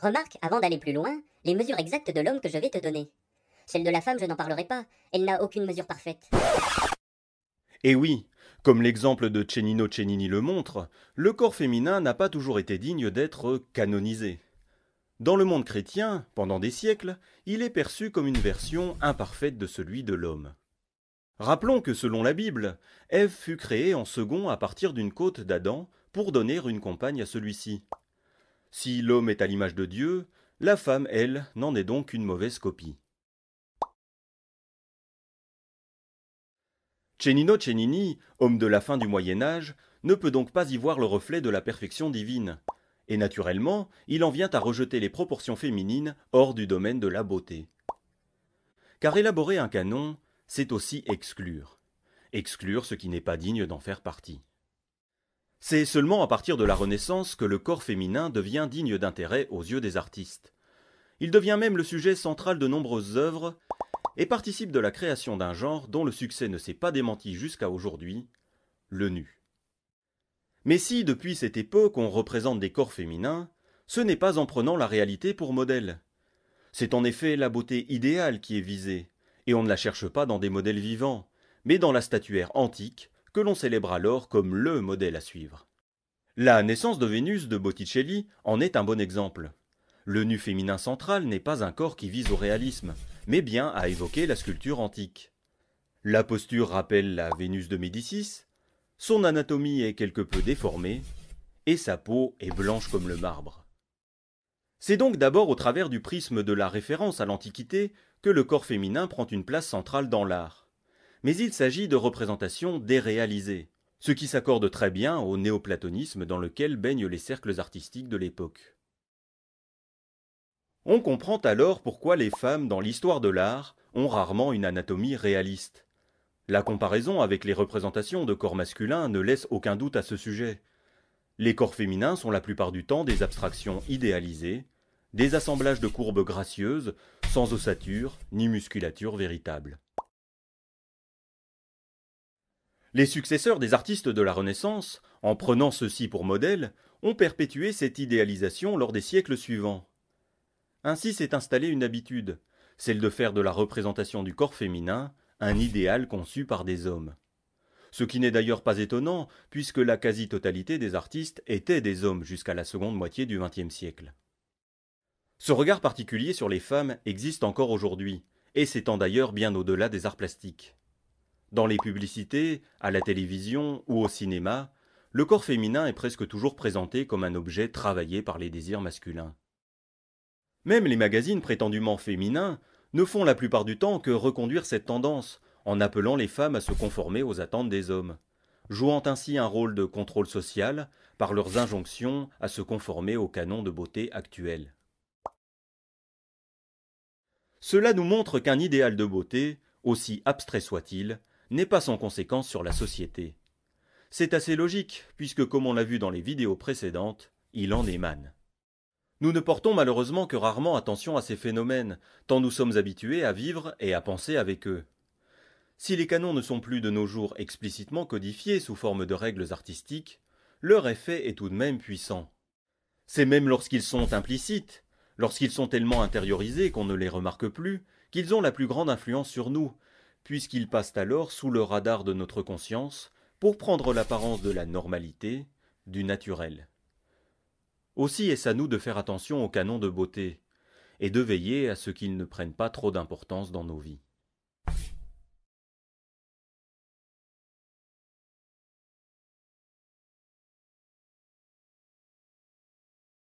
Remarque, avant d'aller plus loin, les mesures exactes de l'homme que je vais te donner. Celle de la femme, je n'en parlerai pas, elle n'a aucune mesure parfaite. Et eh oui, comme l'exemple de Cennino Cennini le montre, le corps féminin n'a pas toujours été digne d'être canonisé. Dans le monde chrétien, pendant des siècles, il est perçu comme une version imparfaite de celui de l'homme. Rappelons que selon la Bible, Ève fut créée en second à partir d'une côte d'Adam pour donner une compagne à celui-ci. Si l'homme est à l'image de Dieu, la femme, elle, n'en est donc qu'une mauvaise copie. Cennino Cennini, homme de la fin du Moyen Âge, ne peut donc pas y voir le reflet de la perfection divine, et naturellement, il en vient à rejeter les proportions féminines hors du domaine de la beauté. Car élaborer un canon, c'est aussi exclure. Exclure ce qui n'est pas digne d'en faire partie. C'est seulement à partir de la Renaissance que le corps féminin devient digne d'intérêt aux yeux des artistes. Il devient même le sujet central de nombreuses œuvres et participe de la création d'un genre dont le succès ne s'est pas démenti jusqu'à aujourd'hui, le nu. Mais si, depuis cette époque, on représente des corps féminins, ce n'est pas en prenant la réalité pour modèle. C'est en effet la beauté idéale qui est visée, et on ne la cherche pas dans des modèles vivants, mais dans la statuaire antique, que l'on célèbre alors comme le modèle à suivre. La naissance de Vénus de Botticelli en est un bon exemple. Le nu féminin central n'est pas un corps qui vise au réalisme, mais bien à évoquer la sculpture antique. La posture rappelle la Vénus de Médicis, son anatomie est quelque peu déformée, et sa peau est blanche comme le marbre. C'est donc d'abord au travers du prisme de la référence à l'Antiquité que le corps féminin prend une place centrale dans l'art. Mais il s'agit de représentations déréalisées, ce qui s'accorde très bien au néoplatonisme dans lequel baignent les cercles artistiques de l'époque. On comprend alors pourquoi les femmes dans l'histoire de l'art ont rarement une anatomie réaliste. La comparaison avec les représentations de corps masculins ne laisse aucun doute à ce sujet. Les corps féminins sont la plupart du temps des abstractions idéalisées, des assemblages de courbes gracieuses, sans ossature ni musculature véritable. Les successeurs des artistes de la Renaissance, en prenant ceux-ci pour modèle, ont perpétué cette idéalisation lors des siècles suivants. Ainsi s'est installée une habitude, celle de faire de la représentation du corps féminin un idéal conçu par des hommes. Ce qui n'est d'ailleurs pas étonnant, puisque la quasi-totalité des artistes étaient des hommes jusqu'à la seconde moitié du XXe siècle. Ce regard particulier sur les femmes existe encore aujourd'hui, et s'étend d'ailleurs bien au-delà des arts plastiques. Dans les publicités, à la télévision ou au cinéma, le corps féminin est presque toujours présenté comme un objet travaillé par les désirs masculins. Même les magazines prétendument féminins ne font la plupart du temps que reconduire cette tendance, en appelant les femmes à se conformer aux attentes des hommes, jouant ainsi un rôle de contrôle social par leurs injonctions à se conformer aux canons de beauté actuels. Cela nous montre qu'un idéal de beauté, aussi abstrait soit-il, n'est pas sans conséquence sur la société. C'est assez logique, puisque comme on l'a vu dans les vidéos précédentes, il en émane. Nous ne portons malheureusement que rarement attention à ces phénomènes, tant nous sommes habitués à vivre et à penser avec eux. Si les canons ne sont plus de nos jours explicitement codifiés sous forme de règles artistiques, leur effet est tout de même puissant. C'est même lorsqu'ils sont implicites, lorsqu'ils sont tellement intériorisés qu'on ne les remarque plus, qu'ils ont la plus grande influence sur nous, puisqu'ils passent alors sous le radar de notre conscience pour prendre l'apparence de la normalité, du naturel. Aussi est-ce à nous de faire attention aux canons de beauté, et de veiller à ce qu'ils ne prennent pas trop d'importance dans nos vies.